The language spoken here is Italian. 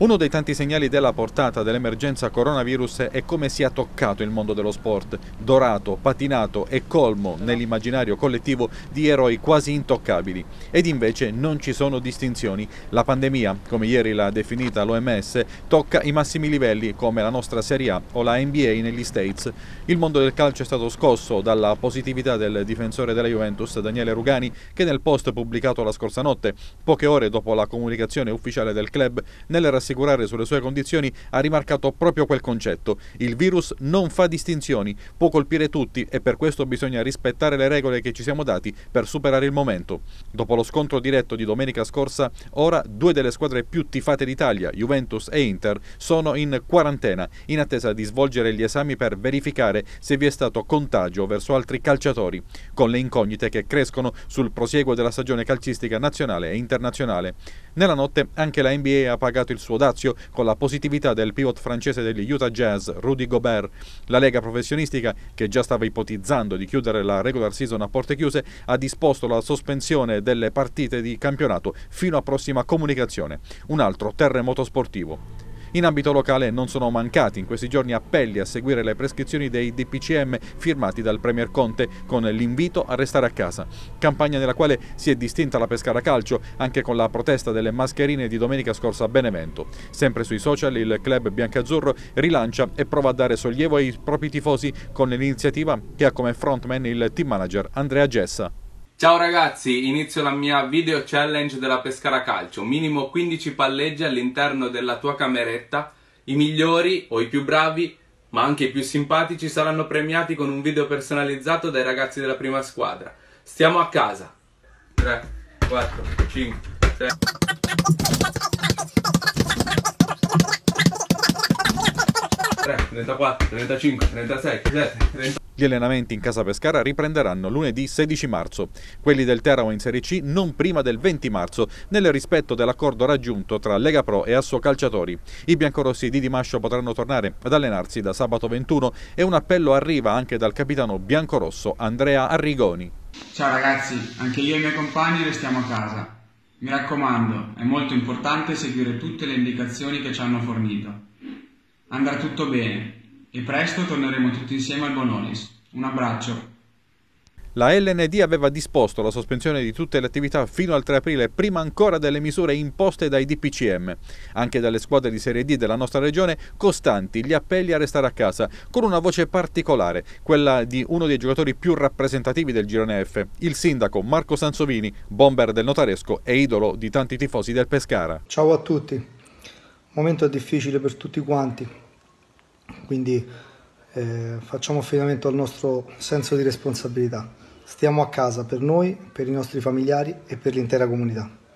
Uno dei tanti segnali della portata dell'emergenza coronavirus è come sia toccato il mondo dello sport, dorato, patinato e colmo nell'immaginario collettivo di eroi quasi intoccabili. Ed invece non ci sono distinzioni. La pandemia, come ieri l'ha definita l'OMS, tocca i massimi livelli come la nostra Serie A o la NBA negli States. Il mondo del calcio è stato scosso dalla positività del difensore della Juventus Daniele Rugani che nel post pubblicato la scorsa notte, poche ore dopo la comunicazione ufficiale del club, nelle rassicurazioni rassicurare sulle sue condizioni ha rimarcato proprio quel concetto. Il virus non fa distinzioni, può colpire tutti e per questo bisogna rispettare le regole che ci siamo dati per superare il momento. Dopo lo scontro diretto di domenica scorsa, ora due delle squadre più tifate d'Italia, Juventus e Inter, sono in quarantena in attesa di svolgere gli esami per verificare se vi è stato contagio verso altri calciatori, con le incognite che crescono sul prosieguo della stagione calcistica nazionale e internazionale. Nella notte anche la NBA ha pagato il suo dazio con la positività del pivot francese degli Utah Jazz, Rudy Gobert. La Lega professionistica, che già stava ipotizzando di chiudere la regular season a porte chiuse, ha disposto la sospensione delle partite di campionato fino a prossima comunicazione. Un altro terremoto sportivo. In ambito locale non sono mancati in questi giorni appelli a seguire le prescrizioni dei DPCM firmati dal Premier Conte con l'invito a restare a casa. Campagna nella quale si è distinta la pescara calcio anche con la protesta delle mascherine di domenica scorsa a Benevento. Sempre sui social il club biancazzurro rilancia e prova a dare sollievo ai propri tifosi con l'iniziativa che ha come frontman il team manager Andrea Gessa. Ciao ragazzi, inizio la mia video challenge della Pescara Calcio. Minimo 15 palleggi all'interno della tua cameretta. I migliori o i più bravi, ma anche i più simpatici, saranno premiati con un video personalizzato dai ragazzi della prima squadra. Stiamo a casa. 3, 4, 5, 6. 34, 35, 36, 37, 30. Gli allenamenti in casa Pescara riprenderanno lunedì 16 marzo, quelli del Teramo in Serie C non prima del 20 marzo, nel rispetto dell'accordo raggiunto tra Lega Pro e Asso Calciatori. I biancorossi di Dimascio potranno tornare ad allenarsi da sabato 21 e un appello arriva anche dal capitano biancorosso Andrea Arrigoni. Ciao ragazzi, anche io e i miei compagni restiamo a casa. Mi raccomando, è molto importante seguire tutte le indicazioni che ci hanno fornito. Andrà tutto bene e presto torneremo tutti insieme al Bonolis. Un abbraccio. La LND aveva disposto la sospensione di tutte le attività fino al 3 aprile, prima ancora delle misure imposte dai DPCM. Anche dalle squadre di Serie D della nostra regione, costanti gli appelli a restare a casa, con una voce particolare, quella di uno dei giocatori più rappresentativi del girone F, il sindaco Marco Sansovini, bomber del notaresco e idolo di tanti tifosi del Pescara. Ciao a tutti un momento difficile per tutti quanti, quindi eh, facciamo affidamento al nostro senso di responsabilità. Stiamo a casa per noi, per i nostri familiari e per l'intera comunità.